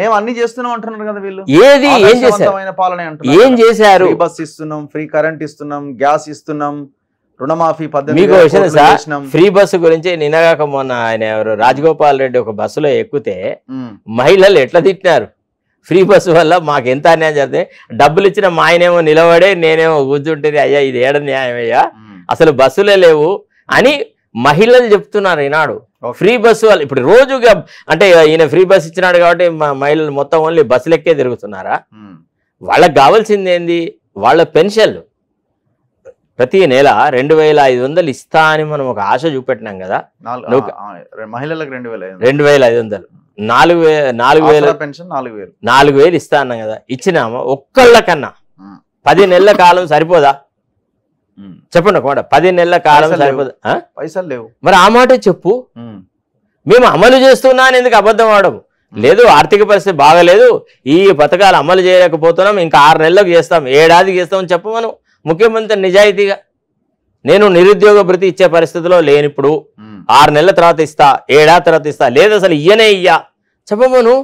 మేము అన్ని ఏం చేశారు బస్ ఇస్తున్నాం ఫ్రీ కరెంట్ ఇస్తున్నాం గ్యాస్ ఇస్తున్నాం రుణమాఫీ పద్ధతి ఫ్రీ బస్సు గురించి నిన్నగాక మొన్న ఆయన ఎవరు రాజగోపాల్ రెడ్డి ఒక బస్సులో ఎక్కితే మహిళలు ఎట్లా తిట్టినారు ఫ్రీ బస్సు వల్ల మాకు ఎంత అన్యాయం జరిగింది డబ్బులు ఇచ్చిన మా ఆయనేమో నిలబడే నేనేమో కూర్చుంటే అయ్యా ఇది ఏడ న్యాయం అయ్యా అసలు బస్సులే లేవు అని మహిళలు చెప్తున్నారు ఈనాడు ఫ్రీ బస్సు వాళ్ళు ఇప్పుడు రోజుగా అంటే ఈయన ఫ్రీ బస్ ఇచ్చినాడు కాబట్టి మహిళలు మొత్తం ఓన్లీ బస్సులు ఎక్కే తిరుగుతున్నారా hmm. వాళ్ళకి కావాల్సింది ఏంది వాళ్ళ పెన్షన్లు ప్రతి నెల రెండు వేల ఐదు వందలు ఇస్తా అని మనం ఒక ఆశ చూపెట్టినాం కదా మహిళలకు రెండు వేల రెండు వేల ఐదు వందలు నాలుగు వే నాలుగు వేల పెన్షన్ నాలుగు వేలు నాలుగు వేలు ఇస్తా అన్నాం కదా ఇచ్చినామా ఒక్కళ్ళకన్నా hmm. పది నెలల కాలం సరిపోదా చెప్పండి ఒక మాట పది నెలల కాలం సరిపోదు పైసలు లేవు మరి ఆ మాటే చెప్పు మేము అమలు చేస్తున్నాను ఎందుకు అబద్ధం ఆడము లేదు ఆర్థిక పరిస్థితి బాగలేదు ఈ పథకాలు అమలు చేయలేకపోతున్నాం ఇంకా ఆరు నెలలకు చేస్తాం ఏడాదికి చేస్తామని చెప్పు మనం ముఖ్యమంత్రి నిజాయితీగా నేను నిరుద్యోగ భృతి ఇచ్చే పరిస్థితిలో లేనిప్పుడు ఆరు నెలల తర్వాత ఇస్తా ఏడాది తర్వాత ఇస్తా లేదు అసలు ఇయ్యనే ఇయ్యా చెప్పమను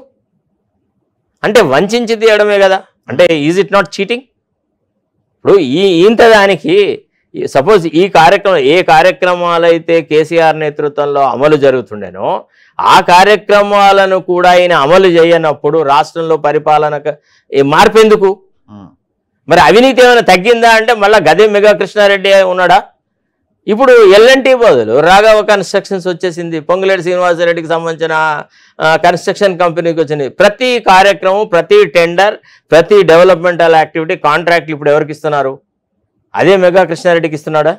అంటే వంచించి తీయడమే కదా అంటే ఈజ్ ఇట్ నాట్ చీటింగ్ ఇప్పుడు ఈ ఇంత దానికి సపోజ్ ఈ కార్యక్రమం ఏ కార్యక్రమాలు అయితే కేసీఆర్ నేతృత్వంలో అమలు జరుగుతుండేనో ఆ కార్యక్రమాలను కూడా ఆయన అమలు చేయనప్పుడు రాష్ట్రంలో పరిపాలన మార్పు ఎందుకు మరి అవినీతి ఏమైనా తగ్గిందా అంటే మళ్ళీ గదే మెగా కృష్ణారెడ్డి ఉన్నాడా ఇప్పుడు ఎల్ఎన్టీ బదులు రాఘవ కన్స్ట్రక్షన్స్ వచ్చేసింది పొంగులేడు శ్రీనివాసరెడ్డికి సంబంధించిన కన్స్ట్రక్షన్ కంపెనీకి వచ్చింది ప్రతి కార్యక్రమం ప్రతి టెండర్ ప్రతి డెవలప్మెంటల్ యాక్టివిటీ కాంట్రాక్ట్లు ఇప్పుడు ఎవరికి ఇస్తున్నారు అదే మెగా కృష్ణారెడ్డికి ఇస్తున్నాడా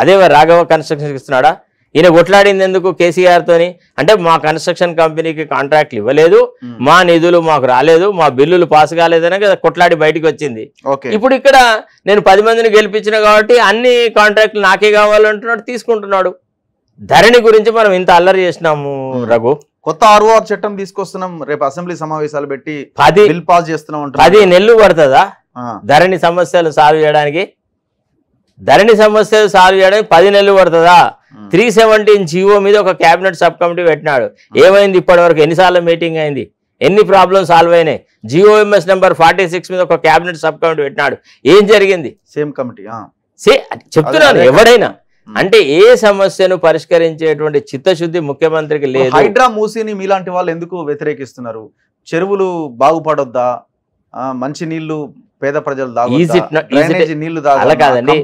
అదే రాఘవ కన్స్ట్రక్షన్కి ఇస్తున్నాడా ఈయన కొట్లాడింది ఎందుకు కేసీఆర్తోని అంటే మా కన్స్ట్రక్షన్ కంపెనీకి కాంట్రాక్ట్లు ఇవ్వలేదు మా నిధులు మాకు రాలేదు మా బిల్లులు పాస్ కాలేదనే కదా కొట్లాడి బయటకు వచ్చింది ఇప్పుడు ఇక్కడ నేను పది మందిని గెలిపించిన కాబట్టి అన్ని కాంట్రాక్ట్లు నాకే కావాలంటున్నాడు తీసుకుంటున్నాడు ధరణి గురించి మనం ఇంత అల్లరి చేసినాము రఘు కొత్త ఆర్ఓఆర్ చట్టం తీసుకొస్తున్నాం రేపు అసెంబ్లీ సమావేశాలు పెట్టి పది బిల్ పాస్ చేస్తున్నాం పది నెలలు పడుతుందా ధరణి సమస్యలు సాల్వ్ చేయడానికి ధరణి సమస్యలు సాల్వ్ చేయడానికి పది నెలలు పడుతుందా త్రీ సెవెంటీన్ జీవో మీద ఒక కేబినెట్ సబ్ కమిటీ పెట్టినాడు ఏమైంది ఇప్పటి వరకు ఎన్నిసార్లు మీటింగ్ అయింది ఎన్ని ప్రాబ్లమ్స్ సాల్వ్ అయినాయి ఎంఎస్ నెంబర్ ఫార్టీ సిక్స్ మీద ఒక కేబినెట్ సబ్ కమిటీ పెట్టినాడు ఏం జరిగింది సేమ్ కమిటీ సే చెప్తున్నాను ఎవడైనా అంటే ఏ సమస్యను పరిష్కరించేటువంటి చిత్తశుద్ధి ముఖ్యమంత్రికి లేదు హైడ్రా మూసీని మీలాంటి వాళ్ళు ఎందుకు వ్యతిరేకిస్తున్నారు చెరువులు బాగుపడొద్దా మంచి నీళ్లు పేద ప్రజలు నీళ్లు కాదండి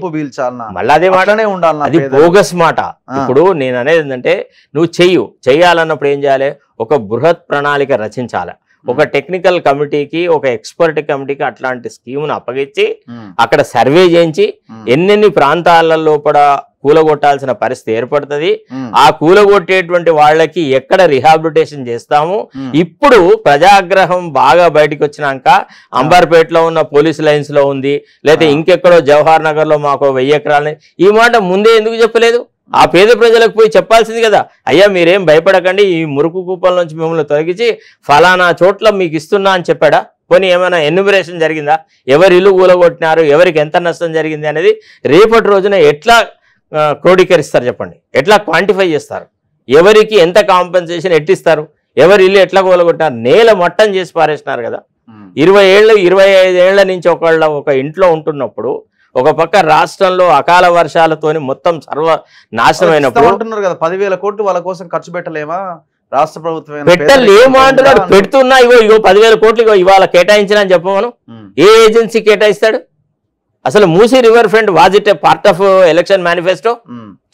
మళ్ళీ అదే మాటనే ఉండాలి అది బోగస్ మాట ఇప్పుడు నేను అనేది ఏంటంటే నువ్వు చెయ్యు చెయ్యాలన్నప్పుడు ఏం చేయాలి ఒక బృహత్ ప్రణాళిక రచించాలి ఒక టెక్నికల్ కమిటీకి ఒక ఎక్స్పర్ట్ కమిటీకి అట్లాంటి స్కీమ్ను అప్పగించి అక్కడ సర్వే చేయించి ఎన్నెన్ని ప్రాంతాల లోపల కూలగొట్టాల్సిన పరిస్థితి ఏర్పడుతుంది ఆ కూలగొట్టేటువంటి వాళ్ళకి ఎక్కడ రిహాబిలిటేషన్ చేస్తాము ఇప్పుడు ప్రజాగ్రహం బాగా బయటకు వచ్చినాక అంబర్పేటలో ఉన్న పోలీస్ లైన్స్ లో ఉంది లేదా ఇంకెక్కడో జవహర్ నగర్ లో మాకు వెయ్యి ఎకరాలని ఈ మాట ముందే ఎందుకు చెప్పలేదు ఆ పేద ప్రజలకు పోయి చెప్పాల్సింది కదా అయ్యా మీరేం భయపడకండి ఈ మురుకు కూపల నుంచి మిమ్మల్ని తొలగించి ఫలానా చోట్ల మీకు ఇస్తున్నా అని చెప్పాడా కొన్ని ఏమైనా ఎన్యూమరేషన్ జరిగిందా ఎవరి ఇల్లు కూలగొట్టినారు ఎవరికి ఎంత నష్టం జరిగింది అనేది రేపటి రోజున ఎట్లా క్రోడీకరిస్తారు చెప్పండి ఎట్లా క్వాంటిఫై చేస్తారు ఎవరికి ఎంత కాంపెన్సేషన్ ఎట్టిస్తారు ఎవరి ఇల్లు ఎట్లా కోలగొట్టారు నేల మట్టం చేసి పారేస్తున్నారు కదా ఇరవై ఏళ్ళు ఇరవై ఐదేళ్ల నుంచి ఒకళ్ళ ఒక ఇంట్లో ఉంటున్నప్పుడు ఒక పక్క రాష్ట్రంలో అకాల వర్షాలతో మొత్తం సర్వ నాశనమైనప్పుడు ఉంటున్నారు కదా పదివేల కోట్లు వాళ్ళ కోసం ఖర్చు పెట్టలేమా రాష్ట్ర ప్రభుత్వం పెట్టలేమా అంటున్నారు పెడుతున్నా ఇవో ఇగో పదివేల కోట్లు ఇగో ఇవాళ కేటాయించిన అని చెప్పమను ఏ ఏజెన్సీ కేటాయిస్తాడు అసలు Musi river front was it a part of election manifesto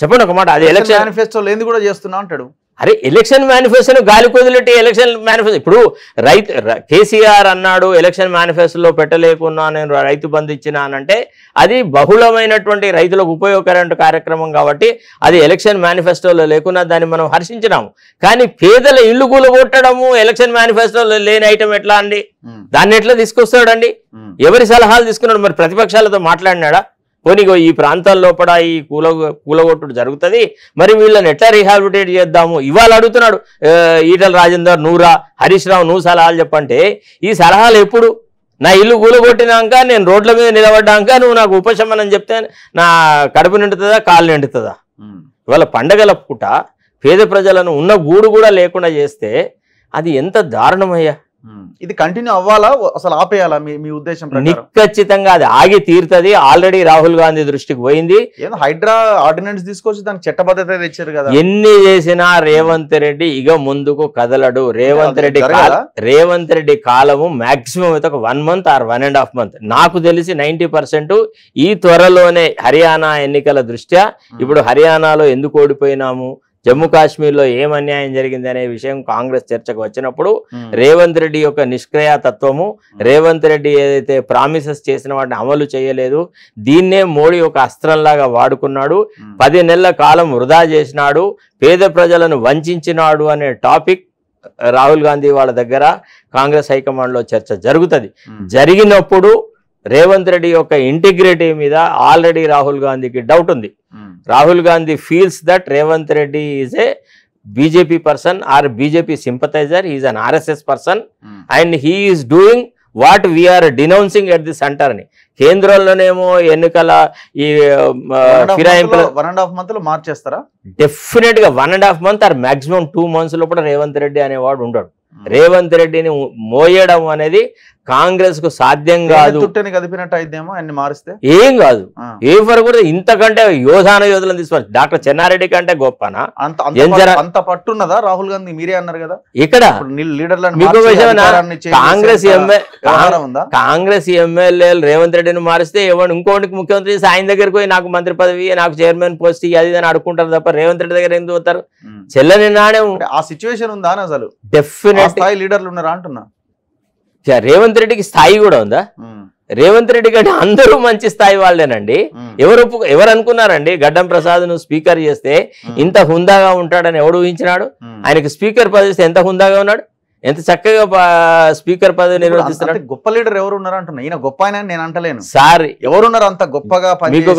చెప్పండి ఒక మాట అది ఎలక్షన్ మేనిఫెస్టో లేని కూడా చేస్తున్నా అంటాడు అరే ఎలక్షన్ మేనిఫెస్టోని గాలి కుదిలిట్టి ఎలక్షన్ మేనిఫెస్టో ఇప్పుడు రైతు కేసీఆర్ అన్నాడు ఎలక్షన్ మేనిఫెస్టోలో పెట్టలేకున్నా నేను రైతు బంధు ఇచ్చినానంటే అది బహుళమైనటువంటి రైతులకు ఉపయోగకరమైన కార్యక్రమం కాబట్టి అది ఎలక్షన్ మేనిఫెస్టోలో లేకున్నా దాన్ని మనం హర్షించినాము కానీ పేదల ఇల్లు కూలగొట్టడము ఎలక్షన్ మేనిఫెస్టోలో లేని ఐటమ్ ఎట్లా అండి దాన్ని ఎట్లా తీసుకొస్తాడండి ఎవరి సలహాలు తీసుకున్నాడు మరి ప్రతిపక్షాలతో మాట్లాడినాడా పోనీగో ఈ ప్రాంతాల లోపల ఈ కూల కూలగొట్టుడు జరుగుతుంది మరి వీళ్ళని ఎట్లా రీహాబిలిటేట్ చేద్దాము ఇవాళ అడుగుతున్నాడు ఈటల రాజేందర్ నూరా హరీష్ రావు నువ్వు సలహాలు చెప్పంటే ఈ సలహాలు ఎప్పుడు నా ఇల్లు కూలగొట్టినాక నేను రోడ్ల మీద నిలబడ్డాక నువ్వు నాకు ఉపశమనం చెప్తే నా కడుపు నిండుతుందా కాలు నిండుతుందా ఇవాళ పండగల పూట పేద ప్రజలను ఉన్న గూడు కూడా లేకుండా చేస్తే అది ఎంత దారుణమయ్యా ఇది కంటిన్యూ అవ్వాలా అసలు ఆపేయాలా మీ ఉద్దేశం ఉద్దేశం ఖచ్చితంగా అది ఆగి తీరుతుంది ఆల్రెడీ రాహుల్ గాంధీ దృష్టికి పోయింది ఏదో హైడ్రా ఆర్డినెన్స్ తీసుకొచ్చి దానికి చట్టబద్ధత తెచ్చారు కదా ఎన్ని చేసినా రేవంత్ రెడ్డి ఇక ముందుకు కదలడు రేవంత్ రెడ్డి రేవంత్ రెడ్డి కాలము మాక్సిమం అయితే ఒక one month or one and half month నాకు తెలిసి నైన్టీ ఈ త్వరలోనే హర్యానా ఎన్నికల దృష్ట్యా ఇప్పుడు హర్యానాలో ఎందుకు ఓడిపోయినాము జమ్మూ కాశ్మీర్లో ఏం అన్యాయం జరిగింది అనే విషయం కాంగ్రెస్ చర్చకు వచ్చినప్పుడు రేవంత్ రెడ్డి యొక్క నిష్క్రియ తత్వము రేవంత్ రెడ్డి ఏదైతే ప్రామిసెస్ చేసిన వాటిని అమలు చేయలేదు దీన్నే మోడీ ఒక అస్త్రంలాగా వాడుకున్నాడు పది నెలల కాలం వృధా చేసినాడు పేద ప్రజలను వంచినాడు అనే టాపిక్ రాహుల్ గాంధీ వాళ్ళ దగ్గర కాంగ్రెస్ హైకమాండ్లో చర్చ జరుగుతుంది జరిగినప్పుడు రేవంత్ రెడ్డి యొక్క ఇంటిగ్రిటీ మీద ఆల్రెడీ రాహుల్ గాంధీకి డౌట్ ఉంది Rahul Gandhi feels that Revanth Reddy is a BJP person or BJP sympathiser is an RSS person and he is doing what we are denouncing at the centre అని కేంద్రంలోనేమో ఎన్నికల ఈ um, ఫిరాయింపుల వన్ అండ్ హాఫ్ మంత్ లో మార్చేస్తారా డెఫినెట్ గా one and half month or maximum two months లో కూడా రేవంత్ రెడ్డి అనేవాడు ఉండడు hmm. రేవంత్ రెడ్డిని మోయడం అనేది కాంగ్రెస్ కు సాధ్యం కాదు కదిపినట్టు అన్ని మారిస్తే ఏం కాదు ఏ వరకు కూడా ఇంతకంటే యోధాన యోధులను తీసుకోవచ్చు డాక్టర్ చెన్నారెడ్డి కంటే గొప్పనా అంత పట్టున్నదా రాహుల్ గాంధీ మీరే అన్నారు కదా ఇక్కడ కాంగ్రెస్ కాంగ్రెస్ ఎమ్మెల్యే రేవంత్ రెడ్డిని మారిస్తే ఎవరు ఇంకోటికి ముఖ్యమంత్రి ఆయన దగ్గర పోయి నాకు మంత్రి పదవి నాకు చైర్మన్ పోస్ట్ అది అని అడుకుంటారు తప్ప రేవంత్ రెడ్డి దగ్గర ఎందుకు పోతారు చెల్లని నాణ్యం ఆ సిచ్యువేషన్ ఉందా అసలు డెఫినెట్ లీడర్లు ఉన్నారా అంటున్నా రేవంత్ రెడ్డికి స్థాయి కూడా ఉందా రేవంత్ రెడ్డి కంటే అందరూ మంచి స్థాయి వాళ్ళేనండి ఎవరు ఎవరు అనుకున్నారండి గడ్డం ప్రసాద్ ను స్పీకర్ చేస్తే ఇంత హుందాగా ఉంటాడని ఎవడు ఊహించినాడు ఆయనకు స్పీకర్ పదవిస్తే ఎంత హుందాగా ఉన్నాడు ఎంత చక్కగా స్పీకర్ పదవి నిర్వర్తిస్తున్నాడు గొప్ప లీడర్ ఎవరు ఉన్నారు ఈయన గొప్ప నేను అంటలేను సార్ ఎవరున్నారు అంత గొప్పగా మీకు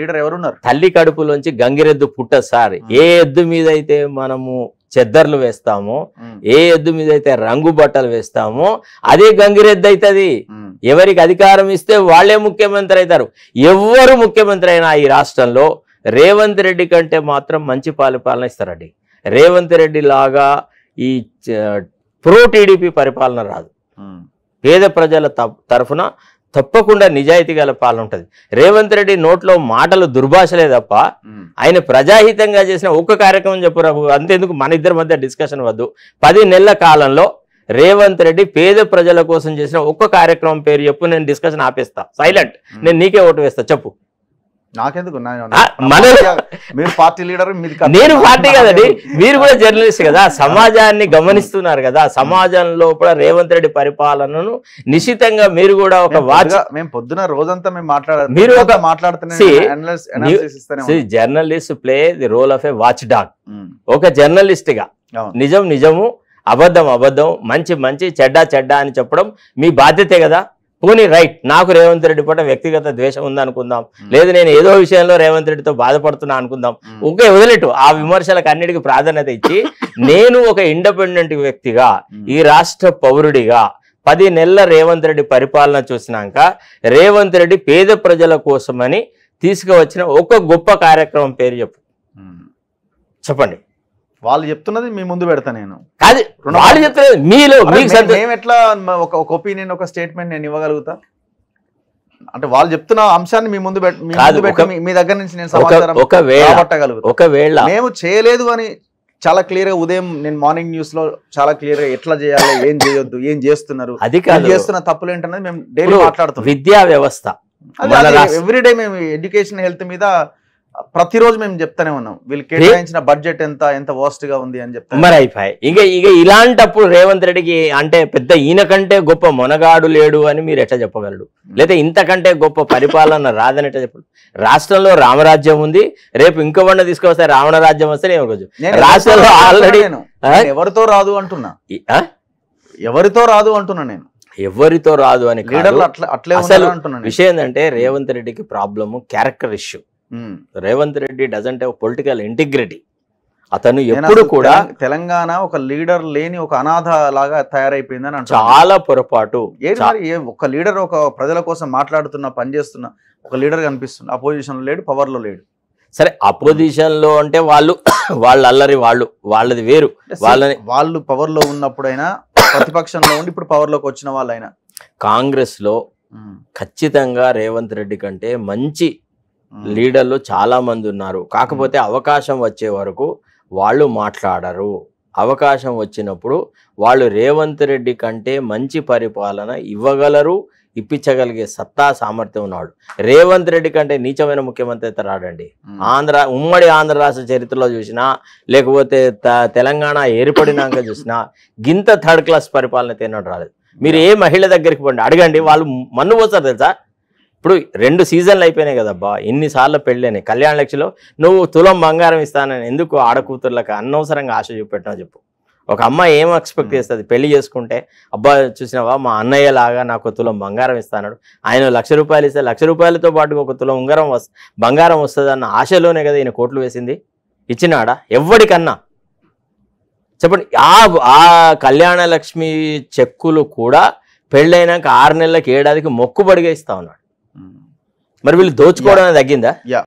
లీడర్ ఎవరున్నారు తల్లి కడుపులోంచి గంగిరెద్దు పుట్ట సార్ ఏ ఎద్దు మీద అయితే మనము చెద్దర్లు వేస్తాము ఏ ఎద్దు మీద అయితే రంగు బట్టలు వేస్తామో అదే గంగిరెద్దు అవుతుంది ఎవరికి అధికారం ఇస్తే వాళ్లే ముఖ్యమంత్రి అవుతారు ఎవరు ముఖ్యమంత్రి అయినా ఈ రాష్ట్రంలో రేవంత్ రెడ్డి కంటే మాత్రం మంచి పరిపాలన ఇస్తారండి రేవంత్ రెడ్డి లాగా ఈ ప్రో టీడీపీ పరిపాలన రాదు పేద ప్రజల తరఫున తప్పకుండా నిజాయితీ గల పాలన ఉంటుంది రేవంత్ రెడ్డి నోట్లో మాటలు దుర్భాషలే తప్ప ఆయన ప్రజాహితంగా చేసిన ఒక్క కార్యక్రమం చెప్పు రఘు అంతేందుకు మన ఇద్దరి మధ్య డిస్కషన్ వద్దు పది నెలల కాలంలో రేవంత్ రెడ్డి పేద ప్రజల కోసం చేసిన ఒక్క కార్యక్రమం పేరు చెప్పు నేను డిస్కషన్ ఆపేస్తా సైలెంట్ నేను నీకే ఓటు వేస్తా చెప్పు నేను పార్టీ కదండి మీరు కూడా జర్నలిస్ట్ కదా సమాజాన్ని గమనిస్తున్నారు కదా సమాజం లోపల రేవంత్ రెడ్డి పరిపాలనను నిశ్చితంగా మీరు కూడా ఒక మేము పొద్దున రోజంతా మేము మాట్లాడారు మీరు ఒక మాట్లాడుతున్నారు journalist play the role of a watchdog ఒక జర్నలిస్ట్ గా నిజం నిజము అబద్ధం అబద్ధం మంచి మంచి చెడ్డా చెడ్డా అని చెప్పడం మీ బాధ్యతే కదా పోనీ రైట్ నాకు రేవంత్ రెడ్డి పట్ల వ్యక్తిగత ద్వేషం ఉందనుకుందాం లేదు నేను ఏదో విషయంలో రేవంత్ రెడ్డితో బాధపడుతున్నా అనుకుందాం ఓకే వదిలేటు ఆ విమర్శలకు అన్నిటికీ ప్రాధాన్యత ఇచ్చి నేను ఒక ఇండిపెండెంట్ వ్యక్తిగా ఈ రాష్ట్ర పౌరుడిగా పది నెలల రేవంత్ రెడ్డి పరిపాలన చూసినాక రేవంత్ రెడ్డి పేద ప్రజల కోసమని తీసుకువచ్చిన ఒక గొప్ప కార్యక్రమం పేరు చెప్పు చెప్పండి వాళ్ళు చెప్తున్నది మీ ముందు పెడతా నేను వాళ్ళు చెప్తున్నది మీలో మేము ఎట్లా ఒక ఒపీనియన్ ఒక స్టేట్మెంట్ నేను ఇవ్వగలుగుతా అంటే వాళ్ళు చెప్తున్న అంశాన్ని మీ ముందు మీ దగ్గర నుంచి నేను సమాచారం ఒకవేళ మేము చేయలేదు అని చాలా క్లియర్ గా ఉదయం నేను మార్నింగ్ న్యూస్ లో చాలా క్లియర్ గా ఎట్లా చేయాలి ఏం చేయొద్దు ఏం చేస్తున్నారు అది చేస్తున్న తప్పులు ఏంటనేది మేము డైలీ మాట్లాడుతున్నాం విద్యా వ్యవస్థ ఎవ్రీడే మేము ఎడ్యుకేషన్ హెల్త్ మీద ప్రతిరోజు మేము చెప్తానే ఉన్నాం వీళ్ళు కేటాయించిన బడ్జెట్ ఎంత ఎంత వర్స్ట్ గా ఉంది అని చెప్తాం మరి అయిపోయి ఇక ఇక ఇలాంటప్పుడు రేవంత్ రెడ్డికి అంటే పెద్ద ఈయన కంటే గొప్ప మొనగాడు లేడు అని మీరు ఎట్లా చెప్పగలడు లేదా ఇంతకంటే గొప్ప పరిపాలన రాదని ఎట్లా చెప్పరు రాష్ట్రంలో రామరాజ్యం ఉంది రేపు ఇంకో వండ తీసుకొస్తే రావణ రాజ్యం వస్తే నేను రాష్ట్రంలో ఆల్రెడీ ఎవరితో రాదు అంటున్నా ఎవరితో రాదు అంటున్నా నేను ఎవరితో రాదు అని అట్లా అట్లే అసలు విషయం ఏంటంటే రేవంత్ రెడ్డికి problem character issue Revanth Reddy doesn't have political integrity అతను ఎప్పుడు కూడా తెలంగాణ ఒక లీడర్ లేని ఒక అనాథ లాగా తయారైపోయిందని చాలా పొరపాటు ఒక లీడర్ ఒక ప్రజల కోసం మాట్లాడుతున్న పనిచేస్తున్న ఒక లీడర్ కనిపిస్తుంది అపోజిషన్లో లేడు పవర్లో లేడు సరే అపోజిషన్లో అంటే వాళ్ళు వాళ్ళు అల్లరి వాళ్ళు వాళ్ళది వేరు వాళ్ళని వాళ్ళు పవర్లో ఉన్నప్పుడైనా ప్రతిపక్షంలో ఉండి ఇప్పుడు పవర్లోకి వచ్చిన వాళ్ళైనా కాంగ్రెస్లో ఖచ్చితంగా రేవంత్ రెడ్డి కంటే మంచి లీడర్లు చాలా మంది ఉన్నారు కాకపోతే అవకాశం వచ్చే వరకు వాళ్ళు మాట్లాడరు అవకాశం వచ్చినప్పుడు వాళ్ళు రేవంత్ రెడ్డి కంటే మంచి పరిపాలన ఇవ్వగలరు ఇప్పించగలిగే సత్తా సామర్థ్యం ఉన్నాడు రేవంత్ రెడ్డి కంటే నీచమైన ముఖ్యమంత్రి అయితే రాడండి ఆంధ్ర ఉమ్మడి ఆంధ్ర రాష్ట్ర చరిత్రలో చూసినా లేకపోతే తెలంగాణ ఏర్పడినాక చూసినా గింత థర్డ్ క్లాస్ పరిపాలన అయితే రాలేదు మీరు ఏ మహిళ దగ్గరికి పోండి అడగండి వాళ్ళు మన్ను పోతారు తెలుసా ఇప్పుడు రెండు సీజన్లు అయిపోయినాయి కదబ్బా ఎన్నిసార్లు పెళ్ళని కళ్యాణ లక్ష్యలో నువ్వు తులం బంగారం ఇస్తానని ఎందుకు ఆడకూతుర్లకు అనవసరంగా ఆశ చూపెట్టినా చెప్పు ఒక అమ్మాయి ఏం ఎక్స్పెక్ట్ చేస్తుంది పెళ్లి చేసుకుంటే అబ్బా చూసినావా మా అన్నయ్య లాగా నాకు తులం బంగారం ఇస్తాడు ఆయన లక్ష రూపాయలు ఇస్తే లక్ష రూపాయలతో పాటు ఒక తులం ఉంగరం బంగారం వస్తుంది అన్న ఆశలోనే కదా ఈయన కోట్లు వేసింది ఇచ్చినాడా ఎవరికన్నా చెప్పండి ఆ కళ్యాణ లక్ష్మి చెక్కులు కూడా పెళ్ళైనాక ఆరు నెలలకు ఏడాదికి మొక్కుబడిగా ఇస్తా ఉన్నాడు మరి వీళ్ళు దోచుకోవడం తగ్గిందా యా